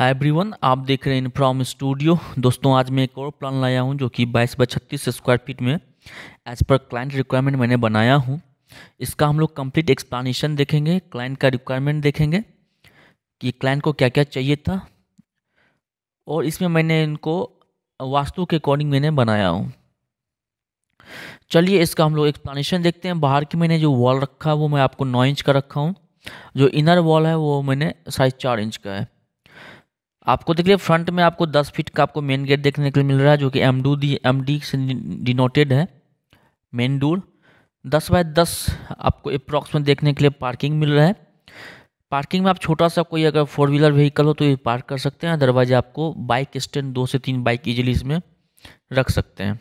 hi everyone आप देख रहे हैं इनफ्राम स्टूडियो दोस्तों आज मैं एक और प्लान लाया हूँ जो कि बाईस बाई छत्तीस स्क्वायर फीट में एज पर क्लाइंट रिक्वायरमेंट मैंने बनाया हूँ इसका हम लोग कंप्लीट एक्सप्लानेशन देखेंगे क्लाइंट का रिक्वायरमेंट देखेंगे कि क्लाइंट को क्या क्या चाहिए था और इसमें मैंने इनको वास्तु के अकॉर्डिंग मैंने बनाया हूँ चलिए इसका हम लोग एक्सप्लानीशन देखते हैं बाहर की मैंने जो वॉल रखा वो मैं आपको नौ इंच का रखा हूँ जो इनर वॉल है वो मैंने साइज चार इंच का है आपको देख फ्रंट में आपको 10 फीट का आपको मेन गेट देखने के लिए मिल रहा है जो कि एम डू डी एम डी से डिनोटेड है मेन डोर दस बाय दस आपको अप्रॉक्स में देखने के लिए पार्किंग मिल रहा है पार्किंग में आप छोटा सा कोई अगर फोर व्हीलर व्हीकल हो तो ये पार्क कर सकते हैं अदरवाइज आपको बाइक स्टैंड दो से तीन बाइक ईजिली इसमें रख सकते हैं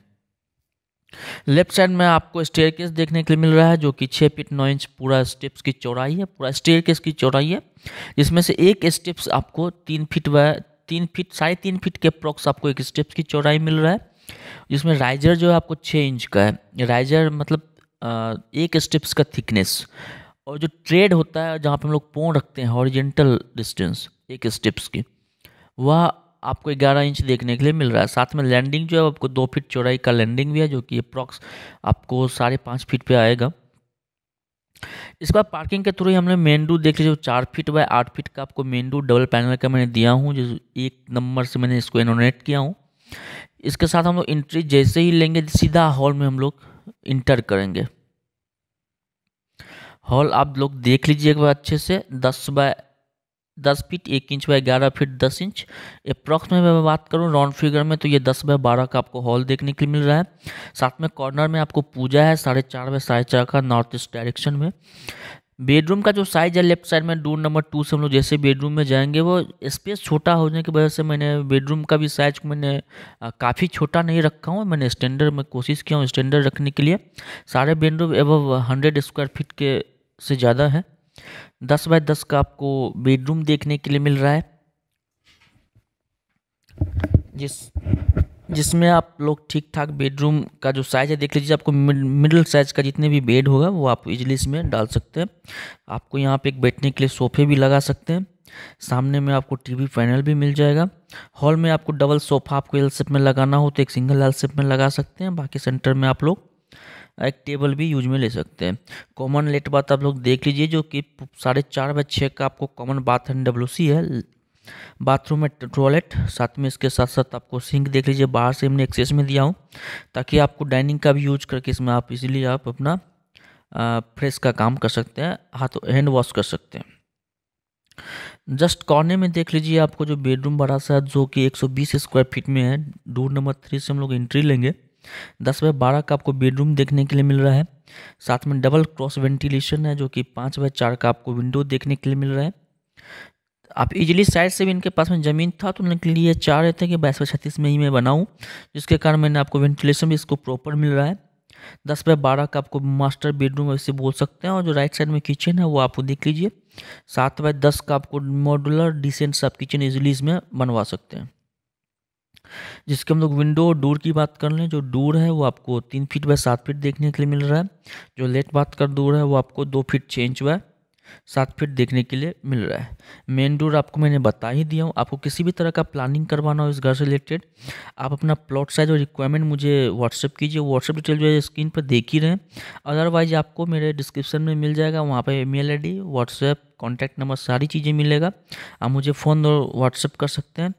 लेफ्ट साइड में आपको स्टेयर केस देखने के लिए मिल रहा है जो कि छः फिट नौ इंच पूरा स्टेप्स की चौड़ाई है पूरा स्टेयर केस की चौड़ाई है जिसमें से एक स्टेप्स आपको तीन फिट व तीन फीट साढ़े तीन फिट के अप्रॉक्स आपको एक स्टेप्स की चौड़ाई मिल रहा है जिसमें राइजर जो है आपको छः इंच का है राइजर मतलब एक स्टेप्स का थिकनेस और जो ट्रेड होता है जहाँ पर हम लोग पोन रखते हैं हॉरिजेंटल डिस्टेंस एक स्टेप्स की वह आपको 11 इंच देखने के लिए मिल रहा है साथ में लैंडिंग जो है आपको दो फीट चौड़ाई का लैंडिंग भी है जो कि अप्रॉक्स आपको साढ़े पाँच फीट पे आएगा इसके बाद पार्किंग के थ्रू ही हमने डू देख लीजिए चार फीट बाय आठ फीट का आपको मेन डू डबल पैनल का मैंने दिया हूँ जो एक नंबर से मैंने इसको इनोनेट किया हूँ इसके साथ हम लोग एंट्री जैसे ही लेंगे सीधा हॉल में हम लोग इंटर करेंगे हॉल आप लोग देख लीजिए एक बार अच्छे से दस बाय दस फीट एक इंच बाय ग्यारह फीट दस इंच अप्रॉक्स में मैं बात करूँ राउंड फिगर में तो ये दस बाय बारह का आपको हॉल देखने के लिए मिल रहा है साथ में कॉर्नर में आपको पूजा है साढ़े चार बाय साढ़े चार का नॉर्थ ईस्ट डायरेक्शन में बेडरूम का जो साइज़ है लेफ्ट साइड में डोर नंबर टू से हम लोग जैसे बेडरूम में जाएंगे वो स्पेस छोटा होने की वजह से मैंने बेडरूम का भी साइज मैंने काफ़ी छोटा नहीं रखा हूँ मैंने स्टैंडर्ड में कोशिश किया हूँ स्टैंडर्ड रखने के लिए सारे bedroom above hundred square feet के से ज़्यादा है दस बाय दस का आपको बेडरूम देखने के लिए मिल रहा है जिस जिसमें आप लोग ठीक ठाक बेडरूम का जो साइज़ है देख लीजिए आपको मिडिल साइज़ का जितने भी बेड होगा वो आप इजली इसमें डाल सकते हैं आपको यहाँ पे एक बैठने के लिए सोफे भी लगा सकते हैं सामने में आपको टीवी पैनल भी मिल जाएगा हॉल में आपको डबल सोफा आपको एल सेप में लगाना हो तो एक सिंगल एल सेप में लगा सकते हैं बाकी सेंटर में आप लोग एक टेबल भी यूज में ले सकते हैं कॉमन लेट बात आप लोग देख लीजिए जो कि साढ़े चार बाई छः का आपको common bath and W C है बाथरूम में टॉयलेट साथ में इसके साथ साथ आपको सिंक देख लीजिए बाहर से हमने एक्सेस में दिया हूँ ताकि आपको डाइनिंग का भी यूज करके इसमें आप इजीली आप अपना फ्रेश का काम कर सकते हैं हाथ हैंड वॉश कर सकते हैं जस्ट कॉर्नर में देख लीजिए आपको जो बेडरूम बड़ा सा जो कि 120 स्क्वायर फीट में है डोर नंबर थ्री से हम लोग एंट्री लेंगे दस बाय बारह का आपको बेडरूम देखने के लिए मिल रहा है साथ में डबल क्रॉस वेंटिलेशन है जो कि पाँच बाय चार का आपको विंडो देखने के लिए मिल रहा है आप इजीली साइड से भी इनके पास में ज़मीन था तो उनके लिए चाह रहे थे कि बाईस बाई छत्तीस में ही मैं बनाऊँ जिसके कारण मैंने आपको वेंटिलेशन भी इसको प्रॉपर मिल रहा है दस बाय बारह का आपको मास्टर बेडरूम ऐसे बोल सकते हैं और जो राइट साइड में किचन है वो आप देख लीजिए सात बाय दस का आपको मॉडुलर डिसेंट सब आप किचन इजीली इसमें बनवा सकते हैं जिसके हम लोग विंडो और डोर की बात कर लें जो डोर है वो आपको तीन फीट बाय सात फीट देखने के लिए मिल रहा है जो लेट बात कर डोर है वो आपको दो फीट छः इंच बाय सात फीट देखने के लिए मिल रहा है मेन डोर आपको मैंने बता ही दिया हूँ आपको किसी भी तरह का प्लानिंग करवाना हो इस घर से रिलेटेड आप अपना प्लॉट साइज और रिक्वायरमेंट मुझे व्हाट्सअप कीजिए व्हाट्सअप डिटेल जो है स्क्रीन पर देख ही रहे अदरवाइज आपको मेरे डिस्क्रिप्शन में मिल जाएगा वहाँ पर email I D WhatsApp contact number सारी चीज़ें मिलेगा आप मुझे फ़ोन और व्हाट्सअप कर सकते हैं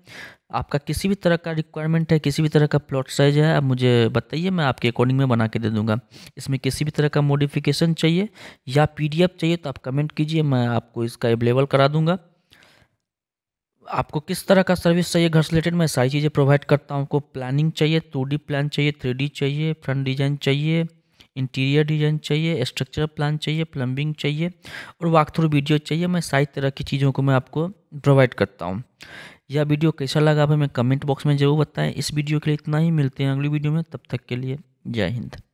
आपका किसी भी तरह का रिक्वायरमेंट है किसी भी तरह का प्लॉट साइज है आप मुझे बताइए मैं आपके अकॉर्डिंग में बना के दे दूंगा इसमें किसी भी तरह का मॉडिफिकेशन चाहिए या पी चाहिए तो आप कमेंट कीजिए मैं आपको इसका अवेलेबल करा दूँगा आपको किस तरह का सर्विस चाहिए घर से रिलेटेड मैं सारी चीज़ें प्रोवाइड करता हूँ आपको प्लानिंग चाहिए टू प्लान चाहिए थ्री चाहिए फ्रंट डिज़ाइन चाहिए इंटीरियर डिज़ाइन चाहिए स्ट्रक्चर प्लान चाहिए प्लम्बिंग चाहिए और वाक थ्रू वीडियो चाहिए मैं सारी तरह की चीज़ों को मैं आपको प्रोवाइड करता हूँ यह वीडियो कैसा लगा आप हमें कमेंट बॉक्स में जरूर बताएं इस वीडियो के लिए इतना ही मिलते हैं अगली वीडियो में तब तक के लिए जय हिंद